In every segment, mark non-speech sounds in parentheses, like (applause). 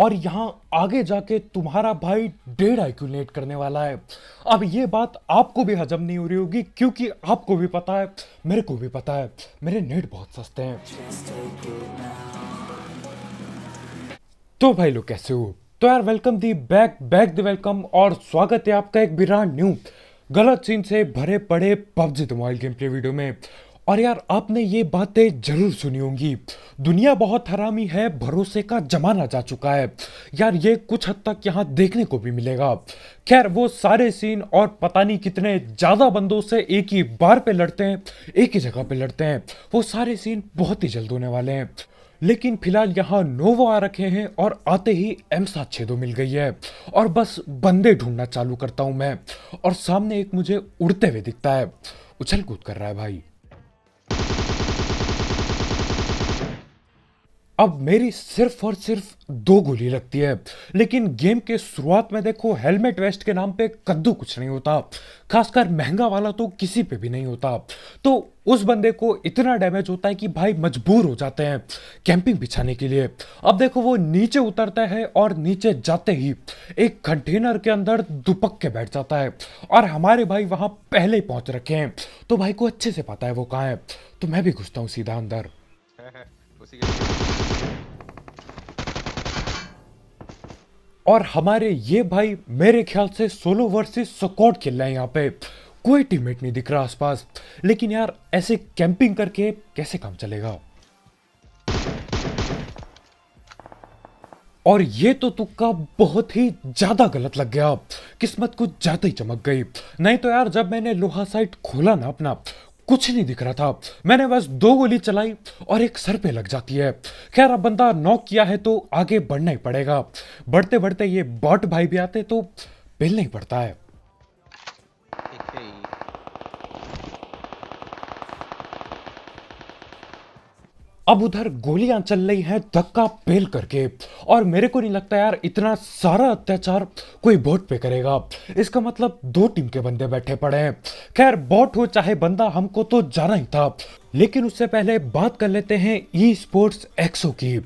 और यहाँ आगे जाके तुम्हारा भाई डेढ़ आइक्यूलेट करने वाला है अब ये बात आपको भी हजम नहीं हो रही होगी क्योंकि आपको भी पता है मेरे को भी पता है मेरे नेट बहुत सस्ते हैं तो भाई लोग कैसे हो तो यार welcome the back back the welcome और स्वागत है आपका एक बिराट न्यू गलत सीन से भरे पड़े PUBG mobile game play video में और यार आपने ये बातें जरूर सुनी होंगी दुनिया बहुत हरामी है भरोसे का जमाना जा चुका है यार ये कुछ हद तक यहाँ देखने को भी मिलेगा खैर वो सारे सीन और पता नहीं कितने ज़्यादा बंदों से एक ही बार पे लड़ते हैं एक ही जगह पे लड़ते हैं वो सारे सीन बहुत ही जल्द होने वाले हैं लेकिन फिलहाल यहाँ नोवो आ रखे हैं और आते ही एम सात छः दो मिल गई है और बस बंदे ढूंढना चालू करता हूँ मैं और सामने एक मुझे उड़ते हुए दिखता है उछल कूद कर रहा है भाई अब मेरी सिर्फ और सिर्फ दो गोली लगती है लेकिन गेम के शुरुआत में देखो हेलमेट वेस्ट के नाम पे कद्दू कुछ नहीं होता खासकर महंगा वाला तो किसी पे भी नहीं होता तो उस बंदे को इतना डैमेज होता है कि भाई मजबूर हो जाते हैं कैंपिंग बिछाने के लिए अब देखो वो नीचे उतरता है और नीचे जाते ही एक कंटेनर के अंदर दुपक के बैठ जाता है और हमारे भाई वहाँ पहले ही पहुँच रखे हैं तो भाई को अच्छे से पता है वो कहाँ है तो मैं भी घुसता हूँ सीधा अंदर (laughs) उसी के और हमारे ये भाई मेरे ख्याल से सोलो वर्सेस सकॉट खेल रहे हैं यहाँ पे कोई टीममेट नहीं दिख रहा आसपास लेकिन यार ऐसे कैंपिंग करके कैसे काम चलेगा और ये तो तुक्का बहुत ही ज्यादा गलत लग गया किस्मत कुछ ज्यादा ही चमक गई नहीं तो यार जब मैंने लोहा साइट खोला ना अपना कुछ नहीं दिख रहा था मैंने बस दो गोली चलाई और एक सर पे लग जाती है खैर अब बंदा नॉक किया है तो आगे बढ़ना ही पड़ेगा बढ़ते बढ़ते ये बॉट भाई भी आते तो बिल ही पड़ता है अब उधर गोलियां चल रही हैं धक्का पेल करके और मेरे को नहीं लगता यार इतना सारा अत्याचार कोई बोट पे करेगा इसका मतलब दो टीम के बंदे बैठे पड़े हैं खैर बोट हो चाहे बंदा हमको तो जाना ही था लेकिन उससे पहले बात कर लेते हैं ई स्पोर्ट्स एक्सो की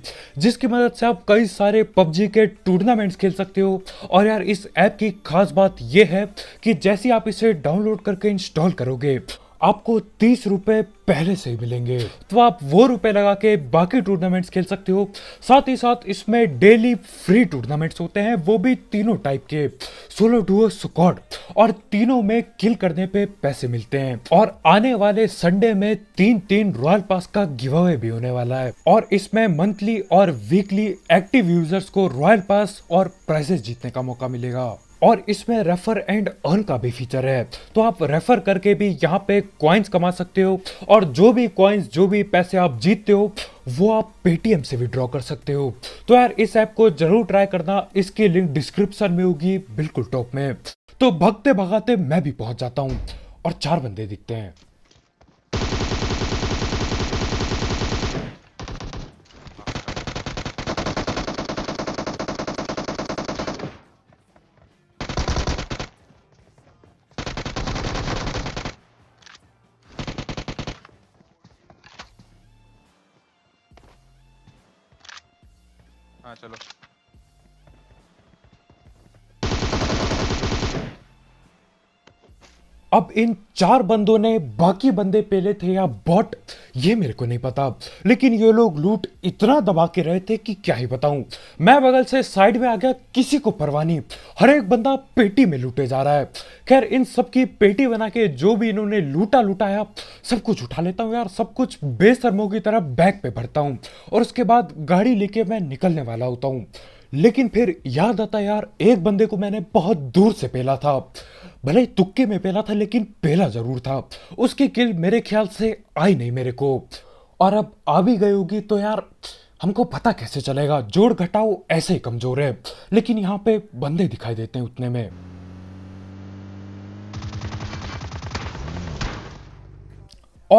जिसकी मदद से आप कई सारे पबजी के टूर्नामेंट्स खेल सकते हो और यार इस ऐप की खास बात यह है कि जैसे आप इसे डाउनलोड करके इंस्टॉल करोगे आपको तीस रुपए पहले से ही मिलेंगे तो आप वो रुपए लगा के बाकी टूर्नामेंट्स खेल सकते हो साथ ही साथ इसमें डेली फ्री टूर्नामेंट्स होते हैं वो भी तीनों टाइप के सोलो डुओ स्कॉड और तीनों में किल करने पे पैसे मिलते हैं और आने वाले संडे में तीन तीन रॉयल पास का गिव अवे भी होने वाला है और इसमें मंथली और वीकली एक्टिव यूजर्स को रॉयल पास और प्राइजेस जीतने का मौका मिलेगा और इसमें रेफर एंड अर्न का भी फीचर है तो आप रेफर करके भी यहाँ पे कॉइन्स कमा सकते हो और जो भी कॉइन्स जो भी पैसे आप जीतते हो वो आप पेटीएम से विड्रॉ कर सकते हो तो यार इस ऐप को जरूर ट्राई करना इसकी लिंक डिस्क्रिप्शन में होगी बिल्कुल टॉप में तो भगते भगाते मैं भी पहुंच जाता हूँ और चार बंदे दिखते हैं इन चार बंदों ने बाकी बंदे पहले थे या बॉट ये मेरे को नहीं पता लेकिन ये लोग लूट इतना दबा के रहे थे कि क्या ही बताऊं मैं बगल से साइड में आ गया किसी को परवाह नहीं हर एक बंदा पेटी में लूटे जा रहा है खैर इन सब की पेटी बना के जो भी इन्होंने लूटा लूटाया सब कुछ उठा लेता हूँ यार सब कुछ बेसरमों की तरह बैग पे भरता हूँ और उसके बाद गाड़ी लेके मैं निकलने वाला होता हूँ लेकिन फिर याद आता यार एक बंदे को मैंने बहुत दूर से पेला था भले ही तुक्के में पहला था लेकिन पहला जरूर था उसकी किल मेरे ख्याल से आई नहीं मेरे को और अब आ भी गई होगी तो यार हमको पता कैसे चलेगा जोड़ घटाओ ऐसे ही कमजोर है लेकिन यहाँ पे बंदे दिखाई देते हैं उतने में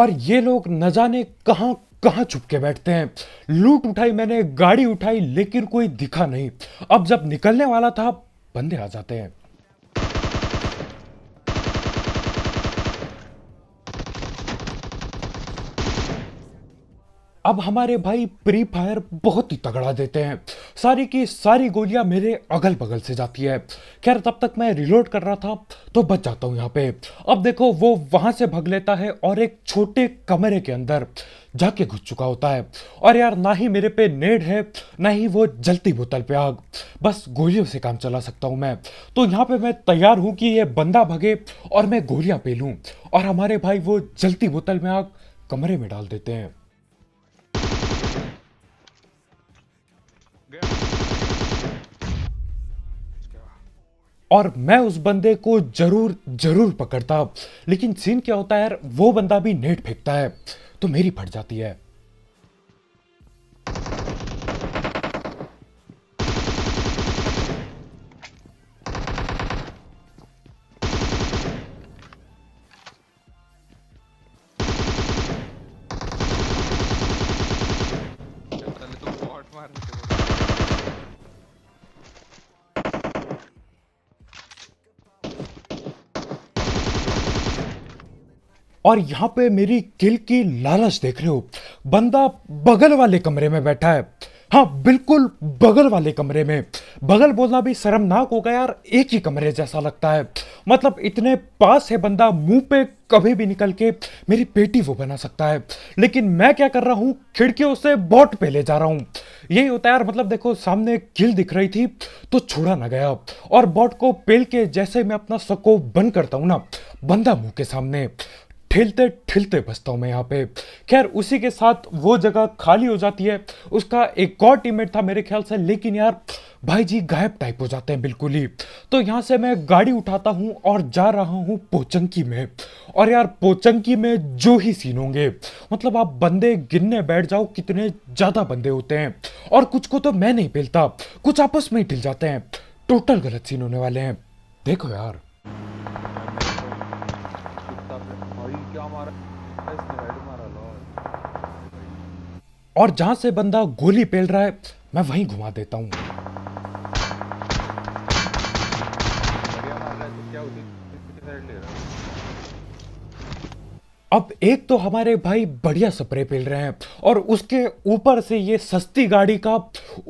और ये लोग न जाने कहा कहाँ छुप के बैठते हैं लूट उठाई मैंने गाड़ी उठाई लेकिन कोई दिखा नहीं अब जब निकलने वाला था बंदे आ जाते हैं अब हमारे भाई प्री फायर बहुत ही तगड़ा देते हैं सारी की सारी गोलियां मेरे अगल बगल से जाती है खैर तब तक मैं रिलोड कर रहा था तो बच जाता हूँ यहाँ पे अब देखो वो वहां से भग लेता है और एक छोटे कमरे के अंदर जाके घुस चुका होता है और यार ना ही मेरे पे नेड है ना ही वो जलती बोतल पे आग बस गोलियों से काम चला सकता हूँ मैं तो यहाँ पे मैं तैयार हूँ कि ये बंदा भगे और मैं गोलियां पे लूँ और हमारे भाई वो जलती बोतल में आग कमरे में डाल देते हैं और मैं उस बंदे को जरूर जरूर पकड़ता लेकिन सीन क्या होता है यार वो बंदा भी नेट फेंकता है तो मेरी फट जाती है और यहाँ पे मेरी किल की लालच देख रहे हो बंदा बगल वाले कमरे में बैठा है हाँ बिल्कुल बगल वाले कमरे में बगल बोलना भी शर्मनाक होगा यार एक ही कमरे जैसा लगता है मतलब इतने पास है बंदा मुंह पे कभी भी निकल के मेरी पेटी वो बना सकता है लेकिन मैं क्या कर रहा हूँ खिड़कियों से बोट पे ले जा रहा हूँ यही होता है यार मतलब देखो सामने किल दिख रही थी तो छोड़ा ना गया और बोट को पेल के जैसे मैं अपना सको बंद करता हूँ ना बंदा मुंह के सामने ठिलते ठिलते बसता हूँ मैं यहाँ पे खैर उसी के साथ वो जगह खाली हो जाती है उसका एक और टीममेट था मेरे ख्याल से लेकिन यार भाई जी गायब टाइप हो जाते हैं बिल्कुल ही तो यहाँ से मैं गाड़ी उठाता हूँ और जा रहा हूँ पोचंकी में और यार पोचंकी में जो ही सीन होंगे मतलब आप बंदे गिनने बैठ जाओ कितने ज़्यादा बंदे होते हैं और कुछ को तो मैं नहीं पेलता कुछ आपस में ही ढिल जाते हैं टोटल गलत सीन होने वाले हैं देखो यार और जहां से बंदा गोली पेल रहा है मैं वहीं घुमा देता हूं अब एक तो हमारे भाई बढ़िया स्प्रे पेल रहे हैं और उसके ऊपर से ये सस्ती गाड़ी का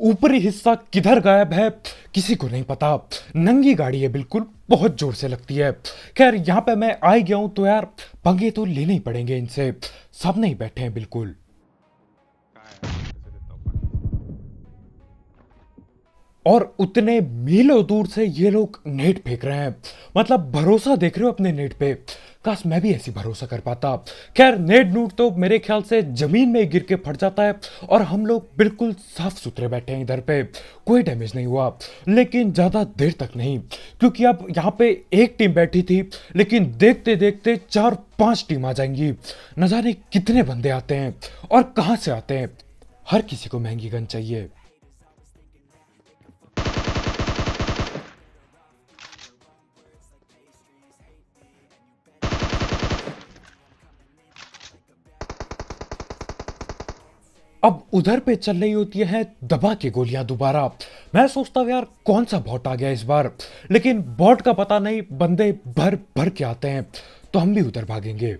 ऊपरी हिस्सा किधर गायब है किसी को नहीं पता नंगी गाड़ी है बिल्कुल बहुत जोर से लगती है खैर यहाँ पे मैं आ गया हूँ तो यार पंगे तो लेने ही पड़ेंगे इनसे सब नहीं बैठे हैं बिल्कुल और उतने मीलों दूर से ये लोग नेट फेंक रहे हैं मतलब भरोसा देख रहे हो अपने नेट पे काश मैं भी ऐसी भरोसा कर पाता खैर नेड नूट तो मेरे ख्याल से ज़मीन में गिर के फट जाता है और हम लोग बिल्कुल साफ सुथरे बैठे हैं इधर पे कोई डैमेज नहीं हुआ लेकिन ज़्यादा देर तक नहीं क्योंकि अब यहाँ पे एक टीम बैठी थी लेकिन देखते देखते चार पांच टीम आ जाएंगी न जाने कितने बंदे आते हैं और कहाँ से आते हैं हर किसी को महंगी गन चाहिए अब उधर पे चल रही होती है दबा के गोलियां दोबारा मैं सोचता हूँ यार कौन सा बॉट आ गया इस बार लेकिन बॉट का पता नहीं बंदे भर भर के आते हैं तो हम भी उधर भागेंगे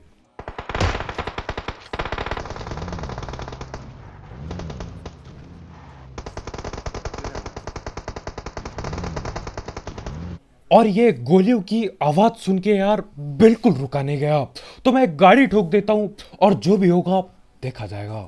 और ये गोलियों की आवाज सुन के यार बिल्कुल रुका नहीं गया तो मैं गाड़ी ठोक देता हूं और जो भी होगा देखा जाएगा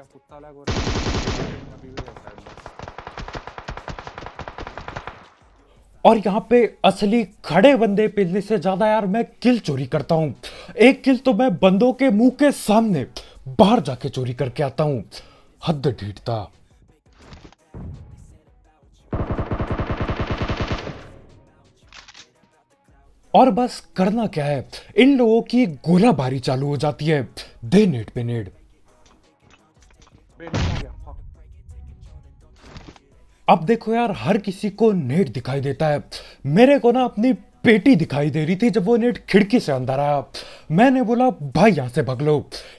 क्या कुत्ता अलग हो रहा है और यहाँ पे असली खड़े बंदे पिलने से ज़्यादा यार मैं किल चोरी करता हूँ एक किल तो मैं बंदों के मुंह के सामने बाहर जाके चोरी करके आता हूँ हद ढीटता और बस करना क्या है इन लोगों की गोलाबारी चालू हो जाती है दे नेट पे नेट अब देखो यार हर किसी को नेट दिखाई देता है मेरे को ना अपनी पेटी दिखाई दे रही थी जब वो नेट खिड़की से अंदर आया मैंने बोला भाई यहाँ से भग लो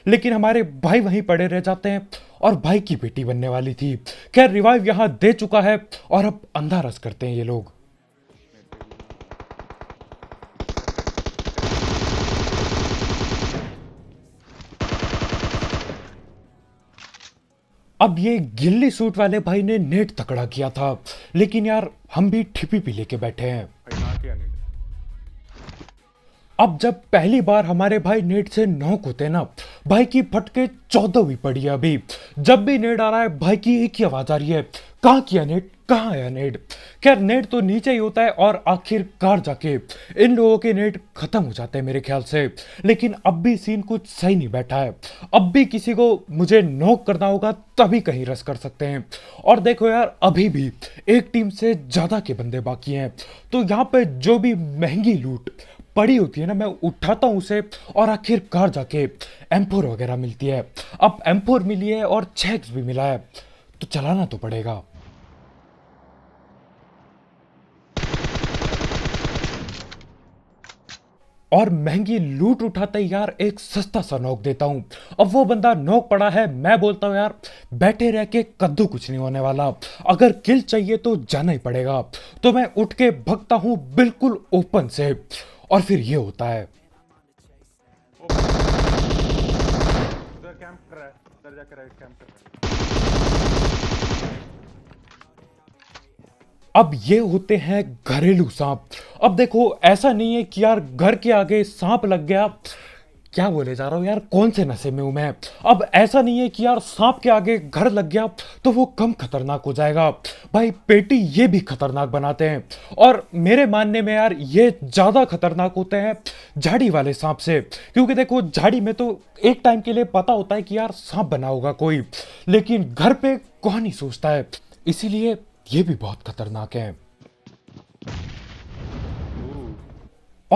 लेकिन हमारे भाई वहीं पड़े रह जाते हैं और भाई की बेटी बनने वाली थी खैर रिवाइव यहाँ दे चुका है और अब अंधा रस करते हैं ये लोग अब ये गिल्ली सूट वाले भाई ने नेट तकड़ा किया था लेकिन यार हम भी ठिपी पी लेके बैठे हैं अब जब पहली बार हमारे भाई नेट से नौ होते ना भाई की फटके चौदहवीं पड़ी है अभी जब भी नेट आ रहा है भाई की एक ही आवाज आ रही है कहा किया नेट कहाँ आया नेट खैर नेट तो नीचे ही होता है और आखिरकार जाके इन लोगों के नेट खत्म हो जाते हैं मेरे ख्याल से लेकिन अब भी सीन कुछ सही नहीं बैठा है अब भी किसी को मुझे नोक करना होगा तभी कहीं रस कर सकते हैं और देखो यार अभी भी एक टीम से ज़्यादा के बंदे बाकी हैं तो यहाँ पे जो भी महंगी लूट पड़ी होती है ना मैं उठाता हूँ उसे और आखिरकार जाके एम वगैरह मिलती है अब एम्फोर मिली है और चेक्स भी मिला है तो चलाना तो पड़ेगा और महंगी लूट उठाते यार एक सस्ता सा नोक देता हूं अब वो बंदा नोक पड़ा है मैं बोलता हूं यार बैठे रह के कद्दू कुछ नहीं होने वाला अगर किल चाहिए तो जाना ही पड़ेगा तो मैं उठ के भगता हूं बिल्कुल ओपन से और फिर ये होता है कैंप तो कर रहा है कैंप कर रहा है अब ये होते हैं घरेलू सांप अब देखो ऐसा नहीं है कि यार घर के आगे सांप लग गया क्या बोले जा रहा हूँ यार कौन से नशे में हूँ मैं अब ऐसा नहीं है कि यार सांप के आगे घर लग गया तो वो कम खतरनाक हो जाएगा भाई पेटी ये भी खतरनाक बनाते हैं और मेरे मानने में यार ये ज़्यादा खतरनाक होते हैं झाड़ी वाले सांप से क्योंकि देखो झाड़ी में तो एक टाइम के लिए पता होता है कि यार सांप बना होगा कोई लेकिन घर पे कौन ही सोचता है इसीलिए ये भी बहुत खतरनाक है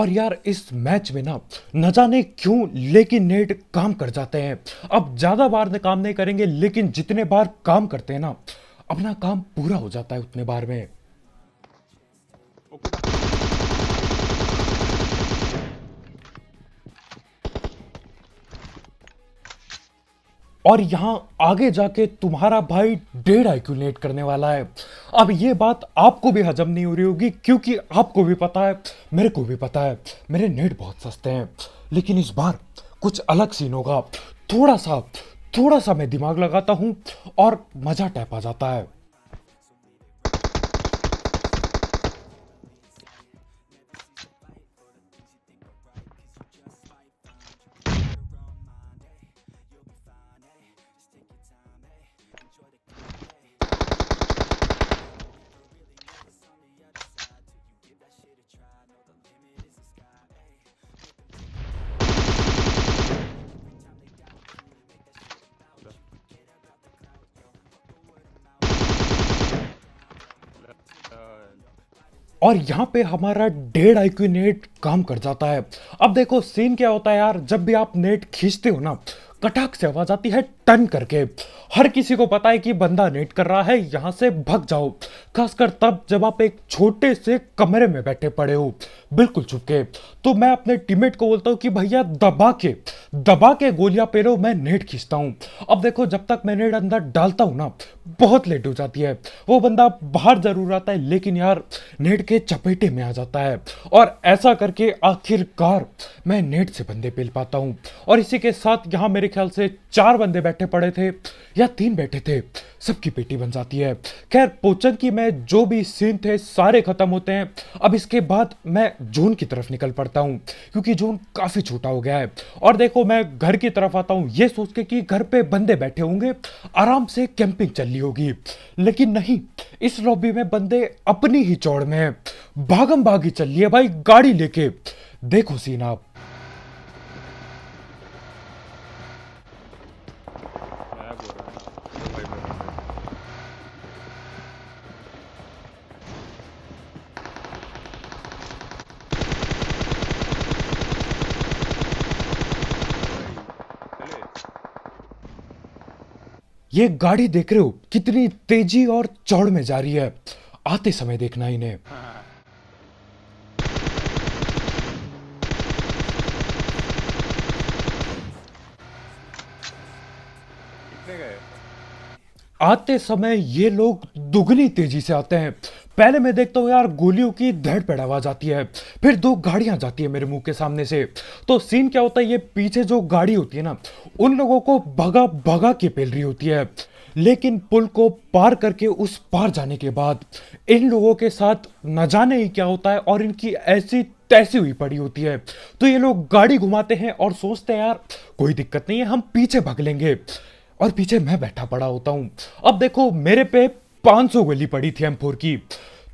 और यार इस मैच में ना न जाने क्यों लेकिन नेट काम कर जाते हैं अब ज़्यादा बार काम नहीं करेंगे लेकिन जितने बार काम करते हैं ना अपना काम पूरा हो जाता है उतने बार में और यहाँ आगे जाके तुम्हारा भाई डेढ़ आइक्यूलेट करने वाला है अब ये बात आपको भी हजम नहीं हो रही होगी क्योंकि आपको भी पता है मेरे को भी पता है मेरे नेट बहुत सस्ते हैं लेकिन इस बार कुछ अलग सीन होगा थोड़ा सा थोड़ा सा मैं दिमाग लगाता हूँ और मज़ा टैप आ जाता है और यहाँ पे हमारा डेढ़ आई क्यू नेट काम कर जाता है अब देखो सीन क्या होता है यार जब भी आप नेट खींचते हो ना कटाक से आवाज आती है टन करके हर किसी को पता है कि बंदा नेट कर रहा है यहाँ से भग जाओ खासकर तब जब आप एक छोटे से कमरे में बैठे पड़े हो बिल्कुल चुपके तो मैं अपने टीममेट को बोलता हूँ कि भैया दबा के दबा के गोलियां पेरो मैं नेट खींचता हूँ अब देखो जब तक मैं नेट अंदर डालता हूँ ना बहुत लेट हो जाती है वो बंदा बाहर जरूर आता है लेकिन यार नेट के चपेटे में आ जाता है और ऐसा करके आखिरकार मैं नेट से बंदे पेल पाता हूँ और इसी के साथ यहाँ मेरे ख्याल से चार बंदे बैठे बैठे पड़े थे या तीन बैठे थे सबकी बेटी बन जाती है खैर पोचंग की मैं जो भी सीन थे सारे खत्म होते हैं अब इसके बाद मैं जोन की तरफ निकल पड़ता हूँ क्योंकि जोन काफ़ी छोटा हो गया है और देखो मैं घर की तरफ आता हूँ ये सोच के कि घर पे बंदे बैठे होंगे आराम से कैंपिंग चल रही होगी लेकिन नहीं इस लॉबी में बंदे अपनी ही चौड़ में भागम भागी चल रही है भाई गाड़ी लेके देखो सीन आप ये गाड़ी देख रहे हो कितनी तेजी और चौड़ में जा रही है आते समय देखना इन्हें आते समय ये लोग दुगनी तेजी से आते हैं पहले मैं देखता हूँ यार गोलियों की धड़ पेड़ आवाज आती है फिर दो गाड़ियां जाती है मेरे मुंह के सामने से तो सीन क्या होता है ये पीछे जो गाड़ी होती है ना उन लोगों को भगा भगा के पेल रही होती है लेकिन पुल को पार करके उस पार जाने के बाद इन लोगों के साथ न जाने ही क्या होता है और इनकी ऐसी तैसी हुई पड़ी होती है तो ये लोग गाड़ी घुमाते हैं और सोचते हैं यार कोई दिक्कत नहीं है हम पीछे भाग लेंगे और पीछे मैं बैठा पड़ा होता हूँ अब देखो मेरे पे 500 गोली पड़ी थी एम की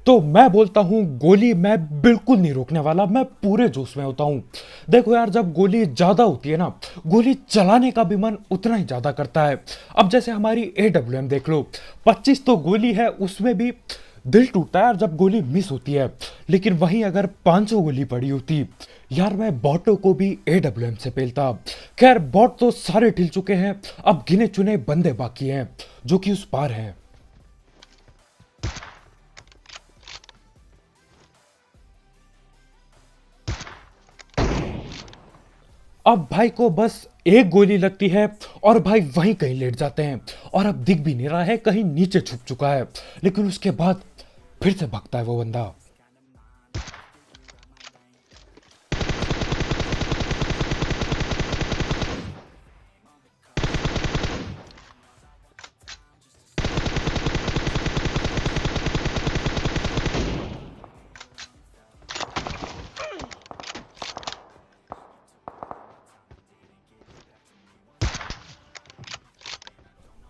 तो मैं बोलता हूँ गोली मैं बिल्कुल नहीं रोकने वाला मैं पूरे जोश में होता हूँ देखो यार जब गोली ज़्यादा होती है ना गोली चलाने का भी मन उतना ही ज़्यादा करता है अब जैसे हमारी ए डब्ल्यू एम देख लो 25 तो गोली है उसमें भी दिल टूटता है यार जब गोली मिस होती है लेकिन वहीं अगर 500 गोली पड़ी होती यार मैं बॉटो को भी ए से पेलता खैर बॉट तो सारे ढिल चुके हैं अब गिने चुने बंदे बाकी हैं जो कि उस पार हैं अब भाई को बस एक गोली लगती है और भाई वहीं कहीं लेट जाते हैं और अब दिख भी नहीं रहा है कहीं नीचे छुप चुका है लेकिन उसके बाद फिर से भगता है वो बंदा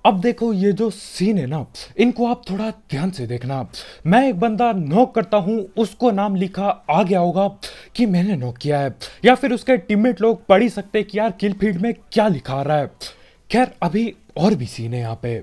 अब देखो ये जो सीन है ना इनको आप थोड़ा ध्यान से देखना मैं एक बंदा नोक करता हूँ उसको नाम लिखा आ गया होगा कि मैंने नोक किया है या फिर उसके टीममेट लोग पढ़ ही सकते कि यार किल फील्ड में क्या लिखा आ रहा है खैर अभी और भी सीन है यहाँ पे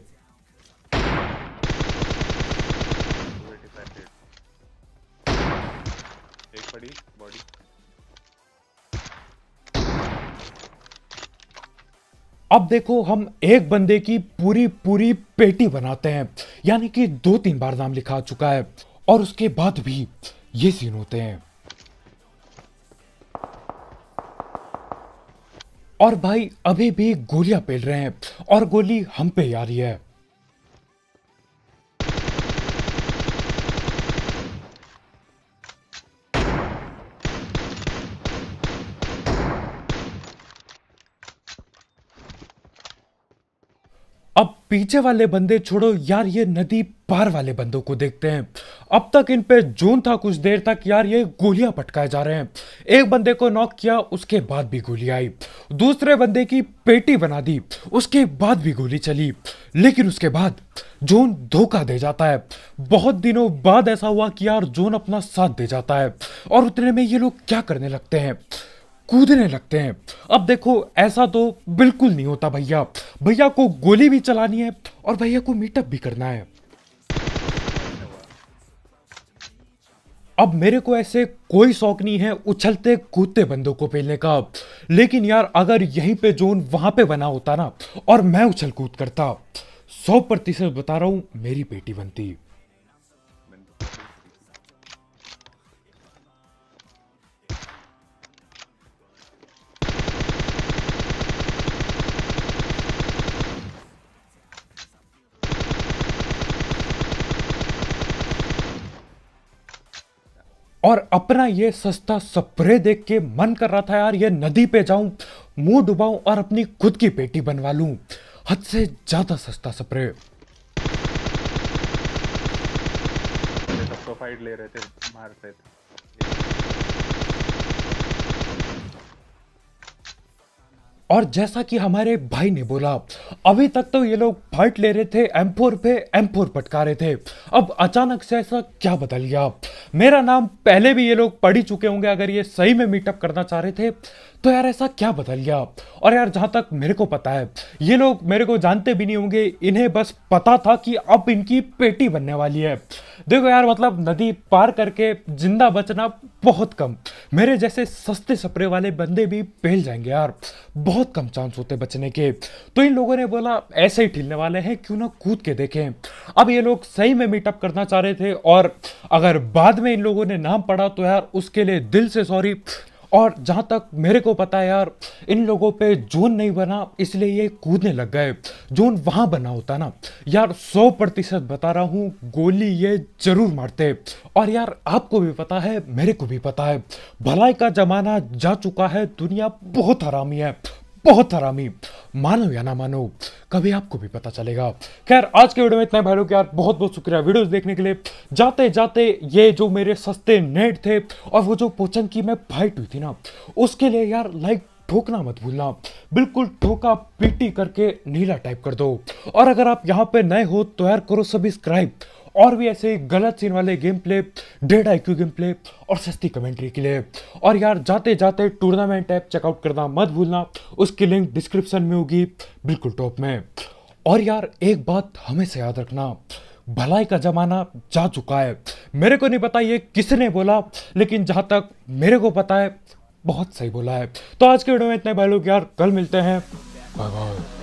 अब देखो हम एक बंदे की पूरी पूरी पेटी बनाते हैं यानी कि दो तीन बार नाम लिखा चुका है और उसके बाद भी ये सीन होते हैं और भाई अभी भी गोलियां पेल रहे हैं और गोली हम पे आ रही है पीछे वाले बंदे छोड़ो यार ये नदी पार वाले बंदों को देखते हैं अब तक इन पे जोन था कुछ देर तक यार ये गोलियां पटकाए जा रहे हैं एक बंदे को नॉक किया उसके बाद भी गोली आई दूसरे बंदे की पेटी बना दी उसके बाद भी गोली चली लेकिन उसके बाद जोन धोखा दे जाता है बहुत दिनों बाद ऐसा हुआ कि यार जोन अपना साथ दे जाता है और उतने में ये लोग क्या करने लगते हैं कूदने लगते हैं अब देखो ऐसा तो बिल्कुल नहीं होता भैया भैया को गोली भी चलानी है और भैया को मीटअप भी करना है अब मेरे को ऐसे कोई शौक नहीं है उछलते कूदते बंदों को पेलने का लेकिन यार अगर यहीं पे जोन वहां पे बना होता ना और मैं उछल कूद करता सौ प्रतिशत बता रहा हूं मेरी बेटी बनती और अपना ये सस्ता स्प्रे देख के मन कर रहा था यार ये नदी पे जाऊं मुंह डुबाऊं और अपनी खुद की पेटी बनवा लूं हद से ज्यादा सस्ता स्प्रे ले रहे थे मार रहे थे और जैसा कि हमारे भाई ने बोला अभी तक तो ये लोग फाइट ले रहे थे एम फोर पे एम फोर पटका रहे थे अब अचानक से ऐसा क्या बदल गया मेरा नाम पहले भी ये लोग पढ़ ही चुके होंगे अगर ये सही में मीटअप करना चाह रहे थे तो यार ऐसा क्या बदल गया और यार जहाँ तक मेरे को पता है ये लोग मेरे को जानते भी नहीं होंगे इन्हें बस पता था कि अब इनकी पेटी बनने वाली है देखो यार मतलब नदी पार करके जिंदा बचना बहुत कम मेरे जैसे सस्ते सपरे वाले बंदे भी पहल जाएंगे यार बहुत कम चांस होते बचने के तो इन लोगों ने बोला ऐसे ही ठिलने वाले हैं क्यों ना कूद के देखें अब ये लोग सही में मीटअप करना चाह रहे थे और अगर बाद में इन लोगों ने नाम पढ़ा तो यार उसके लिए दिल से सॉरी और जहाँ तक मेरे को पता है यार इन लोगों पे जोन नहीं बना इसलिए ये कूदने लग गए जोन वहाँ बना होता ना यार सौ प्रतिशत बता रहा हूँ गोली ये जरूर मारते और यार आपको भी पता है मेरे को भी पता है भलाई का ज़माना जा चुका है दुनिया बहुत हरामी है बहुत हरामी मानो या ना मानो कभी आपको भी पता चलेगा खैर आज के वीडियो में इतना भाई लोग यार बहुत बहुत शुक्रिया वीडियोस देखने के लिए जाते जाते ये जो मेरे सस्ते नेट थे और वो जो पोचन की मैं फाइट हुई थी ना उसके लिए यार लाइक ठोकना मत भूलना बिल्कुल ठोका पीटी करके नीला टाइप कर दो और अगर आप यहाँ पे नए हो तो यार करो सब्सक्राइब और भी ऐसे गलत सीन वाले गेम प्ले डेढ़ आई गेम प्ले और सस्ती कमेंट्री के लिए और यार जाते जाते टूर्नामेंट ऐप चेकआउट करना मत भूलना उसकी लिंक डिस्क्रिप्शन में होगी बिल्कुल टॉप में और यार एक बात हमेशा याद रखना भलाई का ज़माना जा चुका है मेरे को नहीं पता ये किसने बोला लेकिन जहाँ तक मेरे को पता है बहुत सही बोला है तो आज के वीडियो में इतने भाई लोग यार कल मिलते हैं बाय बाय